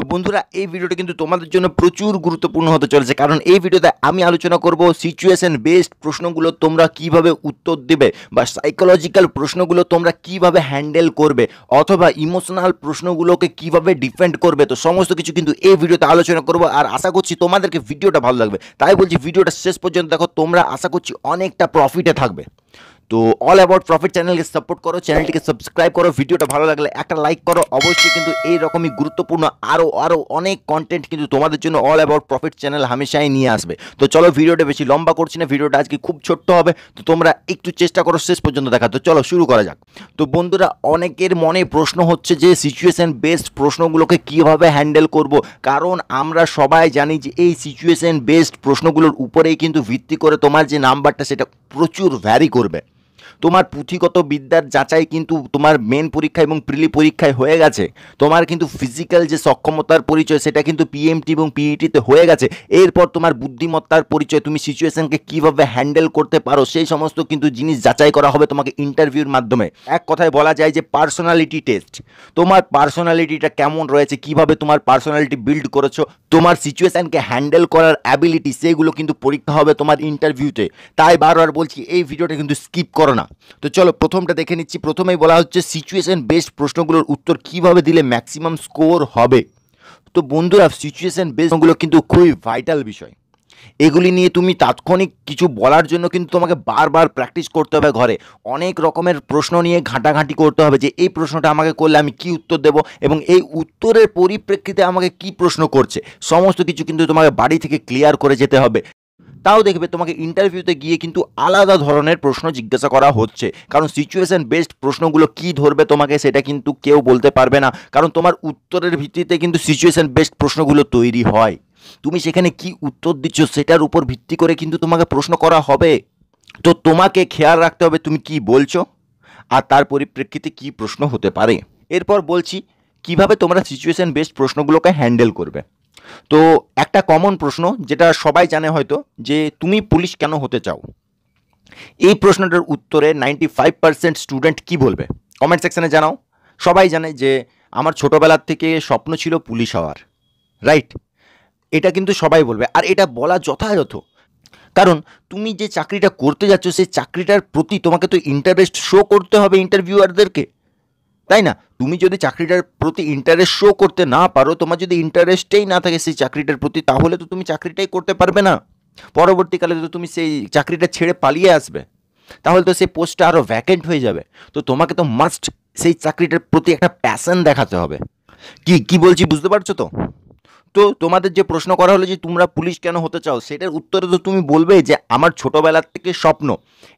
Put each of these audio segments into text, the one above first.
তো বন্ধুরা এই ভিডিওটা কিন্তু তোমাদের জন্য প্রচুর গুরুত্বপূর্ণ হতে চলেছে কারণ এই ভিডিওতে আমি আলোচনা করব সিচুয়েশন বেসড প্রশ্নগুলো তোমরা কিভাবে উত্তর দেবে বা সাইকোলজিক্যাল প্রশ্নগুলো তোমরা কিভাবে হ্যান্ডেল করবে অথবা ইমোশনাল প্রশ্নগুলোকে কিভাবে ডিফেন্ড করবে তো সমস্ত কিছু কিন্তু এই ভিডিওতে আলোচনা করব আর আশা করছি তোমাদেরকে ভিডিওটা ভালো লাগবে তাই বলছি ভিডিওটা শেষ পর্যন্ত দেখো তোমরা আশা করছি অনেকটা প্রফিটে থাকবে তো অল অ্যাবাউট প্রফিট চ্যানেলকে সাপোর্ট করো চ্যানেলটিকে সাবস্ক্রাইব করো ভিডিওটা ভালো লাগলে একটা লাইক করো অবশ্যই কিন্তু এইরকমই গুরুত্বপূর্ণ আরও আরও অনেক কন্টেন্ট কিন্তু তোমাদের জন্য অল অ্যাবাউট প্রফিট চ্যানেল হামেশাই নিয়ে আসবে তো চলো ভিডিওটা বেশি লম্বা করছি না ভিডিওটা আজকে খুব ছোট্ট হবে তো তোমরা একটু চেষ্টা করো শেষ পর্যন্ত দেখা তো চলো শুরু করা যাক তো বন্ধুরা অনেকের মনে প্রশ্ন হচ্ছে যে সিচুয়েশান বেসড প্রশ্নগুলোকে কীভাবে হ্যান্ডেল করব কারণ আমরা সবাই জানি যে এই সিচুয়েশান বেসড প্রশ্নগুলোর উপরেই কিন্তু ভিত্তি করে তোমার যে নাম্বারটা সেটা প্রচুর ভ্যারি করবে তোমার পুঁথিগত বিদ্যার যাচাই কিন্তু তোমার মেন পরীক্ষা এবং প্রিলি পরীক্ষায় হয়ে গেছে তোমার কিন্তু ফিজিক্যাল যে সক্ষমতার পরিচয় সেটা কিন্তু পিএমটি এবং পিইটিতে e হয়ে গেছে এরপর তোমার বুদ্ধিমত্তার পরিচয় তুমি সিচুয়েশনকে কীভাবে হ্যান্ডেল করতে পারো সেই সমস্ত কিন্তু জিনিস যাচাই করা হবে তোমাকে ইন্টারভিউর মাধ্যমে এক কথায় বলা যায় যে পার্সোনালিটি টেস্ট তোমার পার্সোনালিটিটা কেমন রয়েছে কিভাবে তোমার পার্সোনালিটি বিল্ড করেছো তোমার সিচুয়েশনকে হ্যান্ডেল করার অ্যাবিলিটি সেগুলো কিন্তু পরীক্ষা হবে তোমার ইন্টারভিউতে তাই বারবার বলছি এই ভিডিওটা কিন্তু স্কিপ করো না আনা তো চলো প্রথমটা দেখে নিচ্ছি প্রথমেই বলা হচ্ছে সিচুয়েশন বেসড প্রশ্নগুলোর উত্তর কিভাবে দিলে ম্যাক্সিমাম স্কোর হবে তো বন্ধুরা সিচুয়েশান বেসগুলো কিন্তু খুবই ভাইটাল বিষয় এগুলি নিয়ে তুমি তাৎক্ষণিক কিছু বলার জন্য কিন্তু তোমাকে বারবার প্র্যাকটিস করতে হবে ঘরে অনেক রকমের প্রশ্ন নিয়ে ঘাঁটাঘাঁটি করতে হবে যে এই প্রশ্নটা আমাকে করলে আমি কি উত্তর দেব এবং এই উত্তরের পরিপ্রেক্ষিতে আমাকে কি প্রশ্ন করছে সমস্ত কিছু কিন্তু তোমাকে বাড়ি থেকে ক্লিয়ার করে যেতে হবে তাও দেখবে তোমাকে ইন্টারভিউতে গিয়ে কিন্তু আলাদা ধরনের প্রশ্ন জিজ্ঞাসা করা হচ্ছে কারণ সিচুয়েশন বেসড প্রশ্নগুলো কি ধরবে তোমাকে সেটা কিন্তু কেউ বলতে পারবে না কারণ তোমার উত্তরের ভিত্তিতে কিন্তু সিচুয়েশন বেসড প্রশ্নগুলো তৈরি হয় তুমি সেখানে কি উত্তর দিচ্ছ সেটার উপর ভিত্তি করে কিন্তু তোমাকে প্রশ্ন করা হবে তো তোমাকে খেয়াল রাখতে হবে তুমি কি বলছো আর তার পরিপ্রেক্ষিতে কি প্রশ্ন হতে পারে এরপর বলছি কিভাবে তোমরা সিচুয়েশন বেসড প্রশ্নগুলোকে হ্যান্ডেল করবে তো একটা কমন প্রশ্ন যেটা সবাই জানে হয়তো যে তুমি পুলিশ কেন হতে চাও এই প্রশ্নটার উত্তরে নাইনটি ফাইভ পার্সেন্ট স্টুডেন্ট কী বলবে কমেন্ট সেকশানে জানাও সবাই জানে যে আমার ছোটোবেলার থেকে স্বপ্ন ছিল পুলিশ হওয়ার রাইট এটা কিন্তু সবাই বলবে আর এটা বলা যথাযথ কারণ তুমি যে চাকরিটা করতে যাচ্ছ সেই চাকরিটার প্রতি তোমাকে তো ইন্টারেস্ট শো করতে হবে ইন্টারভিউয়ারদেরকে তাই না তুমি যদি চাকরিটার প্রতি ইন্টারেস্ট শো করতে না পারো তোমার যদি ইন্টারেস্টেই না থাকে সেই চাকরিটার প্রতি তাহলে তো তুমি চাকরিটাই করতে পারবে না পরবর্তীকালে তো তুমি সেই চাকরিটা ছেড়ে পালিয়ে আসবে তাহলে তো সেই পোস্টটা আরও ভ্যাকেন্ট হয়ে যাবে তো তোমাকে তো মাস্ট সেই চাকরিটার প্রতি একটা প্যাশন দেখাতে হবে কি কি বলছি বুঝতে পারছো তো তো তোমাদের যে প্রশ্ন করা হলো যে তোমরা পুলিশ কেন হতে চাও সেটার উত্তরে তো তুমি বলবে যে আমার ছোটোবেলার থেকে স্বপ্ন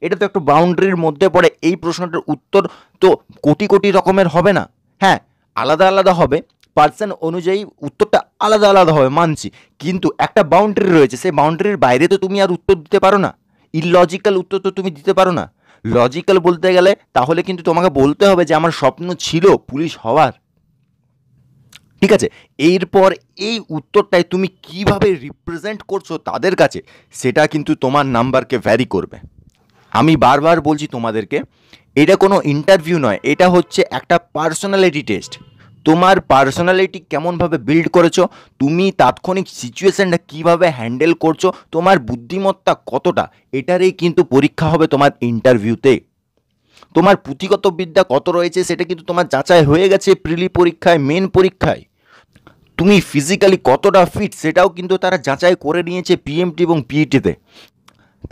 এটা তো একটা বাউন্ডারির মধ্যে পড়ে এই প্রশ্নটার উত্তর তো কোটি কোটি রকমের হবে না হ্যাঁ আলাদা আলাদা হবে পার্সন অনুযায়ী উত্তরটা আলাদা আলাদা হবে মানছি কিন্তু একটা বাউন্ডারি রয়েছে সেই বাউন্ডারির বাইরে তো তুমি আর উত্তর দিতে পারো না ইললজিক্যাল উত্তর তো তুমি দিতে পারো না লজিক্যাল বলতে গেলে তাহলে কিন্তু তোমাকে বলতে হবে যে আমার স্বপ্ন ছিল পুলিশ হওয়ার ঠিক আছে এরপর এই উত্তরটায় তুমি কিভাবে রিপ্রেজেন্ট করছো তাদের কাছে সেটা কিন্তু তোমার নাম্বারকে ভ্যারি করবে আমি বারবার বলছি তোমাদেরকে এটা কোনো ইন্টারভিউ নয় এটা হচ্ছে একটা পার্সোনালিটি টেস্ট তোমার পার্সোনালিটি কেমনভাবে বিল্ড করেছো তুমি তাৎক্ষণিক সিচুয়েশানটা কীভাবে হ্যান্ডেল করছো তোমার বুদ্ধিমত্তা কতটা এটারই কিন্তু পরীক্ষা হবে তোমার ইন্টারভিউতে তোমার পুঁথিগত বিদ্যা কত রয়েছে সেটা কিন্তু তোমার যাচাই হয়ে গেছে প্রিলি পরীক্ষায় মেন পরীক্ষায় তুমি ফিজিক্যালি কতটা ফিট সেটাও কিন্তু তারা যাচাই করে নিয়েছে পিএমটি এবং পিইটিতে e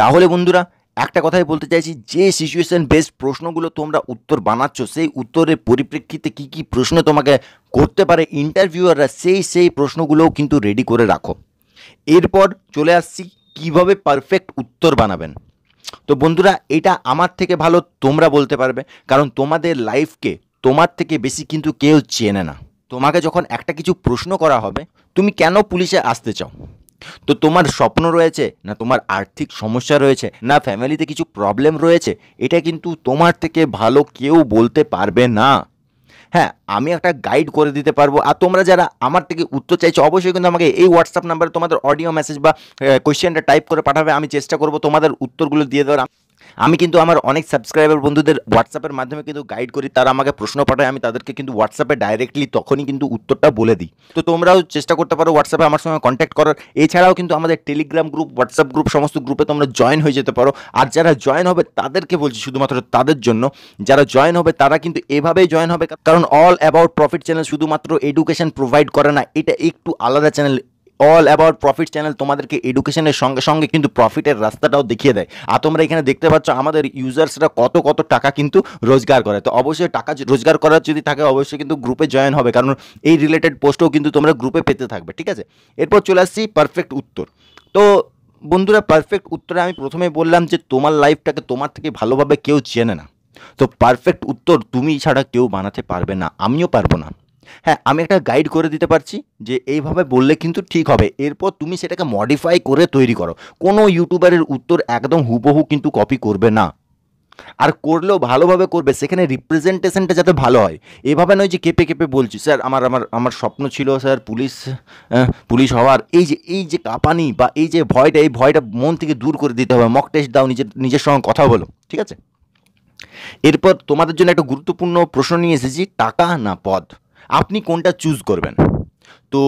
তাহলে বন্ধুরা একটা কথাই বলতে চাইছি যে সিচুয়েশান বেসড প্রশ্নগুলো তোমরা উত্তর বানাচ্ছ সেই উত্তরের পরিপ্রেক্ষিতে কি কি প্রশ্ন তোমাকে করতে পারে ইন্টারভিউয়াররা সেই সেই প্রশ্নগুলোও কিন্তু রেডি করে রাখো এরপর চলে আসছি কিভাবে পারফেক্ট উত্তর বানাবেন তো বন্ধুরা এটা আমার থেকে ভালো তোমরা বলতে পারবে কারণ তোমাদের লাইফকে তোমার থেকে বেশি কিন্তু কেউ চেনে না তোমাকে যখন একটা কিছু প্রশ্ন করা হবে তুমি কেন পুলিশে আসতে চাও তো তোমার স্বপ্ন রয়েছে না তোমার আর্থিক সমস্যা রয়েছে না ফ্যামিলিতে কিছু প্রবলেম রয়েছে এটা কিন্তু তোমার থেকে ভালো কেউ বলতে পারবে না হ্যাঁ আমি একটা গাইড করে দিতে পারবো আর তোমরা যারা আমার থেকে উত্তর চাইছো অবশ্যই কিন্তু আমাকে এই হোয়াটসঅ্যাপ নাম্বারে তোমাদের অডিও মেসেজ বা কোয়েশ্চেনটা টাইপ করে পাঠাবে আমি চেষ্টা করবো তোমাদের উত্তরগুলো দিয়ে দেওয়ার আমি কিন্তু আমার অনেক সাবস্ক্রাইবার বন্ধুদের হোয়াটসঅ্যাপের মাধ্যমে কিন্তু গাইড করি তারা আমাকে প্রশ্ন পাঠায় আমি তাদেরকে কিন্তু হোয়াটসঅ্যাপে ডাইরেক্টলি তখনই কিন্তু উত্তরটা বলে দিই তো তোমরাও চেষ্টা করতে পারো হোয়াটসঅ্যাপে আমার সঙ্গে কন্ট্যাক্ট করার এছাড়াও কিন্তু আমাদের টেলিগ্রাম গ্রুপ হোয়াটসঅ্যাপ গ্রুপ সমস্ত গ্রুপে তোমরা জয়েন হয়ে যেতে পারো আর যারা জয়েন হবে তাদেরকে বলছি শুধুমাত্র তাদের জন্য যারা জয়েন হবে তারা কিন্তু এভাবেই জয়েন হবে কারণ অল অ্যাবাউট প্রফিট চ্যানেল শুধুমাত্র এডুকেশন প্রোভাইড করে না এটা একটু আলাদা channel all about profit channel তোমাদেরকে এডুকেশনের সঙ্গে সঙ্গে কিন্তু প্রফিটের রাস্তাটাও দেখিয়ে দেয় আর তোমরা এখানে দেখতে পাচ্ছ আমাদের ইউজার্সরা কত কত টাকা কিন্তু রোজগার করে তো অবশ্যই টাকা রোজগার করার যদি থাকে অবশ্যই কিন্তু গ্রুপে জয়েন হবে কারণ এই রিলেটেড পোস্টও কিন্তু তোমরা গ্রুপে পেতে থাকবে ঠিক আছে এরপর চলে আসছি পারফেক্ট উত্তর তো বন্ধুরা পারফেক্ট উত্তরে আমি প্রথমে বললাম যে তোমার লাইফটাকে তোমার থেকে ভালোভাবে কেউ চেনে না তো পারফেক্ট উত্তর তুমি ছাড়া কেউ বানাতে পারবে না আমিও পারবো না হ্যাঁ আমি একটা গাইড করে দিতে পারছি যে এইভাবে বললে কিন্তু ঠিক হবে এরপর তুমি সেটাকে মডিফাই করে তৈরি করো কোনো ইউটিউবারের উত্তর একদম হুবহু কিন্তু কপি করবে না আর করলেও ভালোভাবে করবে সেখানে রিপ্রেজেন্টেশনটা যাতে ভালো হয় এভাবে নয় যে কেঁপে কেঁপে বলছি স্যার আমার আমার আমার স্বপ্ন ছিল স্যার পুলিশ পুলিশ হওয়ার এই যে এই যে কাঁপানি বা এই যে ভয়টা এই ভয়টা মন থেকে দূর করে দিতে হবে মক টেস্ট দাও নিজের নিজের সঙ্গে কথা বলো ঠিক আছে এরপর তোমাদের জন্য একটা গুরুত্বপূর্ণ প্রশ্ন নিয়ে এসেছি টাকা না পদ আপনি কোনটা চুজ করবেন তো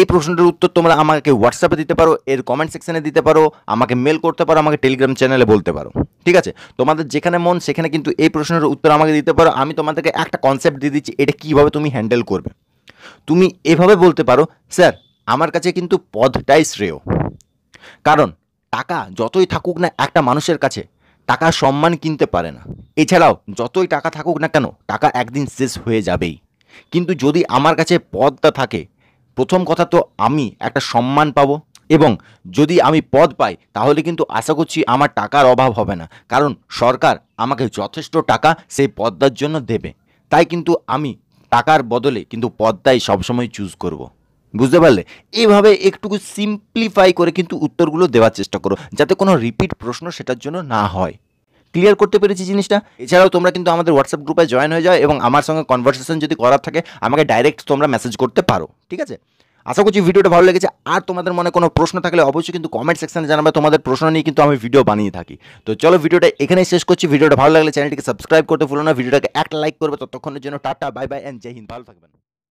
এই প্রশ্নটার উত্তর তোমরা আমাকে হোয়াটসঅ্যাপে দিতে পারো এর কমেন্ট সেকশানে দিতে পারো আমাকে মেল করতে পারো আমাকে টেলিগ্রাম চ্যানেলে বলতে পারো ঠিক আছে তোমাদের যেখানে মন সেখানে কিন্তু এই প্রশ্নের উত্তর আমাকে দিতে পারো আমি তোমাদেরকে একটা কনসেপ্ট দিয়ে দিচ্ছি এটা কীভাবে তুমি হ্যান্ডেল করবে তুমি এভাবে বলতে পারো স্যার আমার কাছে কিন্তু পদটাই শ্রেয় কারণ টাকা যতই থাকুক না একটা মানুষের কাছে টাকা সম্মান কিনতে পারে না এছাড়াও যতই টাকা থাকুক না কেন টাকা একদিন শেষ হয়ে যাবেই কিন্তু যদি আমার কাছে পদটা থাকে প্রথম কথা তো আমি একটা সম্মান পাবো এবং যদি আমি পদ পাই তাহলে কিন্তু আশা করছি আমার টাকার অভাব হবে না কারণ সরকার আমাকে যথেষ্ট টাকা সেই পদ্মার জন্য দেবে তাই কিন্তু আমি টাকার বদলে কিন্তু পদ্মাই সবসময় চুজ করব। বুঝতে পারলে এইভাবে একটুকু সিম্পলিফাই করে কিন্তু উত্তরগুলো দেওয়ার চেষ্টা করো যাতে কোনো রিপিট প্রশ্ন সেটার জন্য না হয় ক্লিয়ার করতে পেরেছি জিনিসটা এছাড়াও তোমরা কিন্তু আমাদের হোয়াটসঅ্যাপ গ্রুপে জয়েন হয়ে যাও এবং আমার সঙ্গে কনভারসেশন যদি করার থাকে আমাকে ডাইরেক্ট তোমরা মেসেজ করতে পারো ঠিক আছে আশা করছি ভিডিওটা ভালো লেগেছে আর তোমাদের মনে কোনো প্রশ্ন থাকলে অবশ্যই কিন্তু কমেন্ট সেকশানে জানাবে তোমাদের প্রশ্ন নিয়ে কিন্তু আমি ভিডিও বানিয়ে থাকি তো চলো ভিডিওটা এখানেই শেষ করছি ভিডিওটা ভালো লাগলে চ্যানেলটিকে সাবস্ক্রাইব করতে ভুলো না ভিডিওটাকে একটা লাইক করবে ততক্ষণের জন্য tata bye bye and Jai Hind ভালো থাকবেন